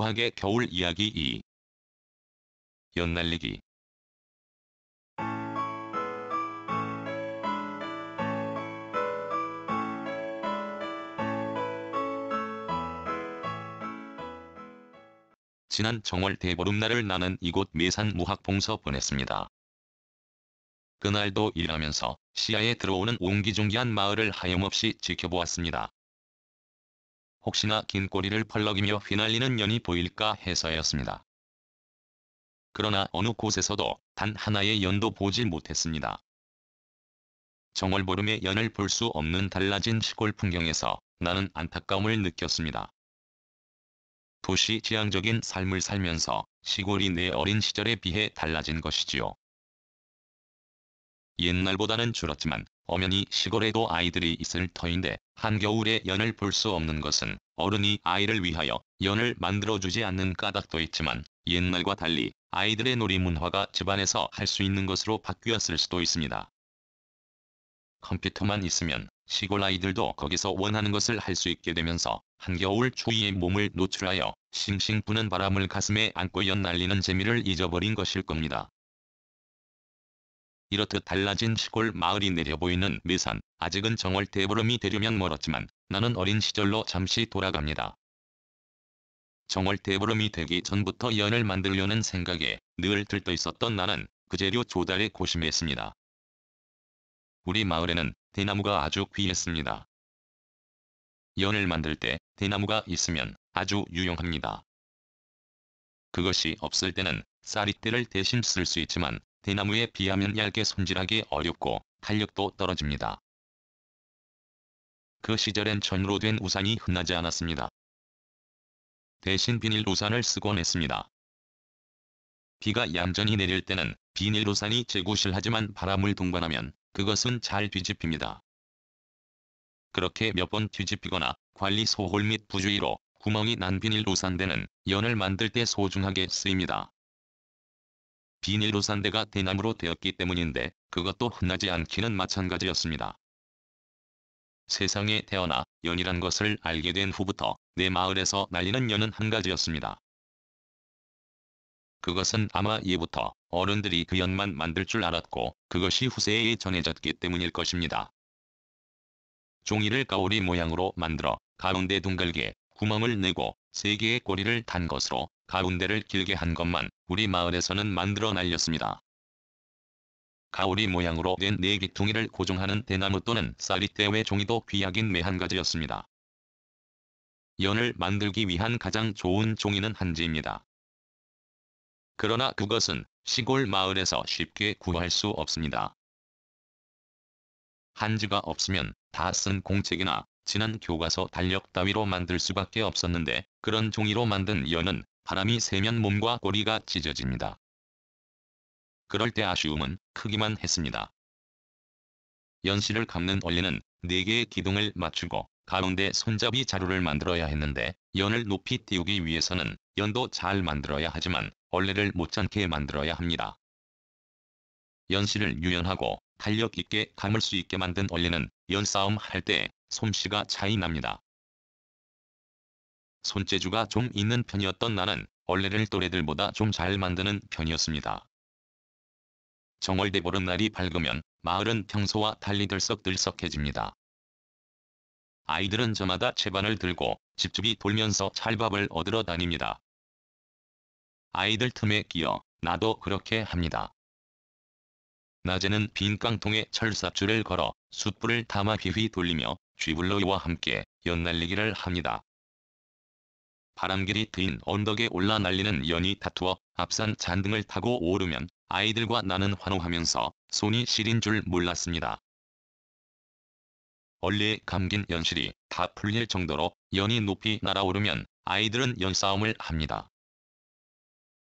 수학의 겨울 이야기 2 연날리기 지난 정월 대보름날을 나는 이곳 매산 무학봉서 보냈습니다. 그날도 일하면서 시야에 들어오는 옹기종기한 마을을 하염없이 지켜보았습니다. 혹시나 긴 꼬리를 펄럭이며 휘날리는 년이 보일까 해서였습니다. 그러나 어느 곳에서도 단 하나의 연도 보지 못했습니다. 정월 보름의 연을 볼 수 없는 달라진 시골 풍경에서 나는 안타까움을 느꼈습니다. 도시 지향적인 삶을 살면서 시골이 내 어린 시절에 비해 달라진 것이지요. 옛날보다는 줄었지만 엄연히 시골에도 아이들이 있을 터인데 한겨울에 연을 볼 수 없는 것은 어른이 아이를 위하여 연을 만들어주지 않는 까닭도 있지만 옛날과 달리 아이들의 놀이 문화가 집안에서 할 수 있는 것으로 바뀌었을 수도 있습니다. 컴퓨터만 있으면 시골 아이들도 거기서 원하는 것을 할 수 있게 되면서 한겨울 추위에 몸을 노출하여 싱싱 부는 바람을 가슴에 안고 연날리는 재미를 잊어버린 것일 겁니다. 이렇듯 달라진 시골 마을이 내려보이는 매산, 아직은 정월대 보름이 되려면 멀었지만 나는 어린 시절로 잠시 돌아갑니다. 정월대 보름이 되기 전부터 연을 만들려는 생각에 늘 들떠 있었던 나는 그 재료 조달에 고심했습니다. 우리 마을에는 대나무가 아주 귀했습니다. 연을 만들 때 대나무가 있으면 아주 유용합니다. 그것이 없을 때는 쌀이대를 대신 쓸 수 있지만 대나무에 비하면 얇게 손질하기 어렵고 탄력도 떨어집니다. 그 시절엔 천으로 된 우산이 흔하지 않았습니다. 대신 비닐 우산을 쓰곤 했습니다. 비가 얌전히 내릴 때는 비닐 우산이 제구실하지만 바람을 동반하면 그것은 잘 뒤집힙니다. 그렇게 몇 번 뒤집히거나 관리 소홀 및 부주의로 구멍이 난 비닐 우산대는 연을 만들 때 소중하게 쓰입니다. 비닐로 산 데가 대나무로 되었기 때문인데 그것도 흔하지 않기는 마찬가지였습니다. 세상에 태어나 연이란 것을 알게 된 후부터 내 마을에서 날리는 연은 한 가지였습니다. 그것은 아마 예부터 어른들이 그 연만 만들 줄 알았고 그것이 후세에 전해졌기 때문일 것입니다. 종이를 가오리 모양으로 만들어 가운데 둥글게 구멍을 내고 세 개의 꼬리를 단 것으로 가운데를 길게 한 것만 우리 마을에서는 만들어 날렸습니다. 가오리 모양으로 된네 기퉁이를 고정하는 대나무 또는 쌀이대외 종이도 귀하긴 매한가지였습니다. 연을 만들기 위한 가장 좋은 종이는 한지입니다. 그러나 그것은 시골 마을에서 쉽게 구할 수 없습니다. 한지가 없으면 다 쓴 공책이나 지난 교과서 달력 따위로 만들 수밖에 없었는데 그런 종이로 만든 연은 바람이 세면 몸과 꼬리가 찢어집니다. 그럴 때 아쉬움은 크기만 했습니다. 연실을 감는 원리는 4개의 기둥을 맞추고 가운데 손잡이 자루를 만들어야 했는데 연을 높이 띄우기 위해서는 연도 잘 만들어야 하지만 원래를 못잖게 만들어야 합니다. 연실을 유연하고 탄력 있게 감을 수 있게 만든 원리는 연싸움 할 때 솜씨가 차이 납니다. 손재주가 좀 있는 편이었던 나는 원래를 또래들보다 좀 잘 만드는 편이었습니다. 정월대 보름날이 밝으면 마을은 평소와 달리 들썩들썩해집니다. 아이들은 저마다 채반을 들고 집주비 돌면서 찰밥을 얻으러 다닙니다. 아이들 틈에 끼어 나도 그렇게 합니다. 낮에는 빈 깡통에 철사줄을 걸어 숯불을 담아 휘휘 돌리며 쥐불러이와 함께 연날리기를 합니다. 바람길이 트인 언덕에 올라 날리는 연이 다투어 앞산 잔등을 타고 오르면 아이들과 나는 환호하면서 손이 시린 줄 몰랐습니다. 얼리에 감긴 연실이 다 풀릴 정도로 연이 높이 날아오르면 아이들은 연싸움을 합니다.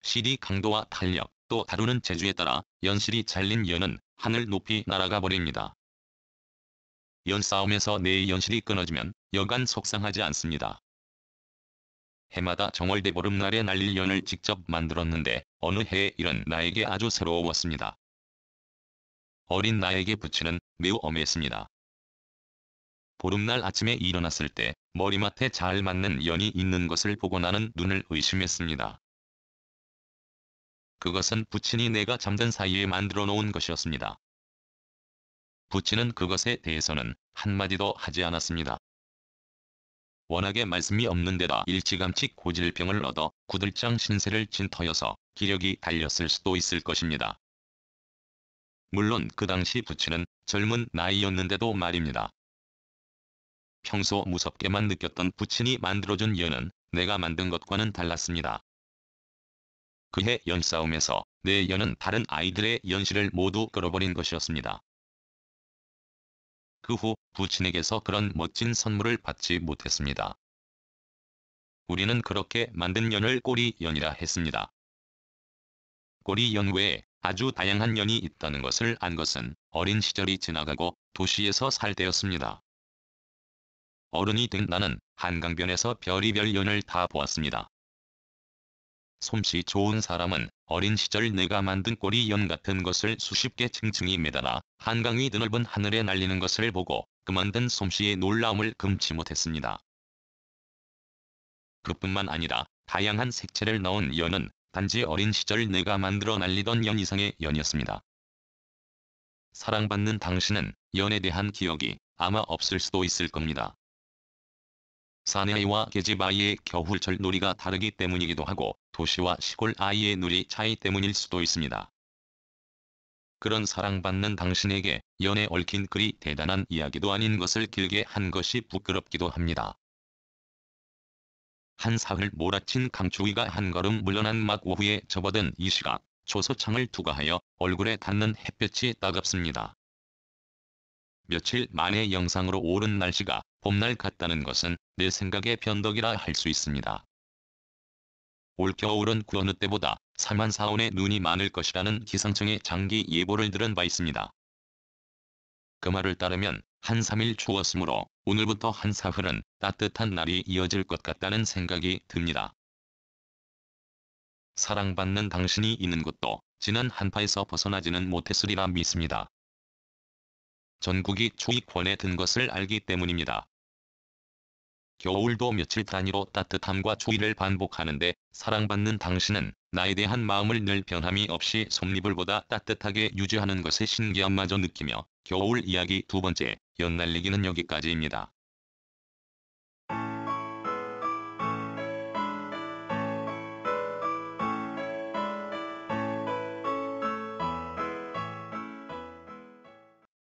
실이 강도와 탄력, 또 다루는 재주에 따라 연실이 잘린 연은 하늘 높이 날아가 버립니다. 연싸움에서 내 연실이 끊어지면 여간 속상하지 않습니다. 해마다 정월대 보름날에 날릴 연을 직접 만들었는데 어느 해의 일은 나에게 아주 새로웠습니다. 어린 나에게 부츠는 매우 엄했습니다. 보름날 아침에 일어났을 때 머리맡에 잘 맞는 연이 있는 것을 보고 나는 눈을 의심했습니다. 그것은 부친이 내가 잠든 사이에 만들어 놓은 것이었습니다. 부친은 그것에 대해서는 한마디도 하지 않았습니다. 워낙에 말씀이 없는데다 일찌감치 고질병을 얻어 구들장 신세를 진 터여서 기력이 달렸을 수도 있을 것입니다. 물론 그 당시 부친은 젊은 나이였는데도 말입니다. 평소 무섭게만 느꼈던 부친이 만들어준 연은 내가 만든 것과는 달랐습니다. 그해 연싸움에서 내 연은 다른 아이들의 연실을 모두 끌어버린 것이었습니다. 그후 부친에게서 그런 멋진 선물을 받지 못했습니다. 우리는 그렇게 만든 연을 꼬리연이라 했습니다. 꼬리연 외에 아주 다양한 연이 있다는 것을 안 것은 어린 시절이 지나가고 도시에서 살 때였습니다. 어른이 된 나는 한강변에서 별의별 연을 다 보았습니다. 솜씨 좋은 사람은 어린 시절 내가 만든 꼬리 연 같은 것을 수십 개 층층이 매달아 한강이 드넓은 하늘에 날리는 것을 보고 그만든 솜씨의 놀라움을 금치 못했습니다. 그뿐만 아니라 다양한 색채를 넣은 연은 단지 어린 시절 내가 만들어 날리던 연 이상의 연이었습니다. 사랑받는 당신은 연에 대한 기억이 아마 없을 수도 있을 겁니다. 사내아이와 계집아이의 겨울철 놀이가 다르기 때문이기도 하고 도시와 시골 아이의 놀이 차이 때문일 수도 있습니다. 그런 사랑받는 당신에게 연애 얽힌 글이 대단한 이야기도 아닌 것을 길게 한 것이 부끄럽기도 합니다. 한 사흘 몰아친 강추위가 한 걸음 물러난 막 오후에 접어든 이 시각, 초소창을 투과하여 얼굴에 닿는 햇볕이 따갑습니다. 며칠 만에 영상으로 오른 날씨가 봄날 같다는 것은 내 생각의 변덕이라 할 수 있습니다. 올겨울은 그 어느 때보다 3만 4온의 눈이 많을 것이라는 기상청의 장기 예보를 들은 바 있습니다. 그 말을 따르면 한 3일 추웠으므로 오늘부터 한 사흘은 따뜻한 날이 이어질 것 같다는 생각이 듭니다. 사랑받는 당신이 있는 곳도 지난 한파에서 벗어나지는 못했으리라 믿습니다. 전국이 추위권에든 것을 알기 때문입니다. 겨울도 며칠 단위로 따뜻함과 추위를 반복하는데 사랑받는 당신은 나에 대한 마음을 늘 변함이 없이 솜잎불보다 따뜻하게 유지하는 것의 신기함마저 느끼며 겨울 이야기 두 번째 연날리기는 여기까지입니다.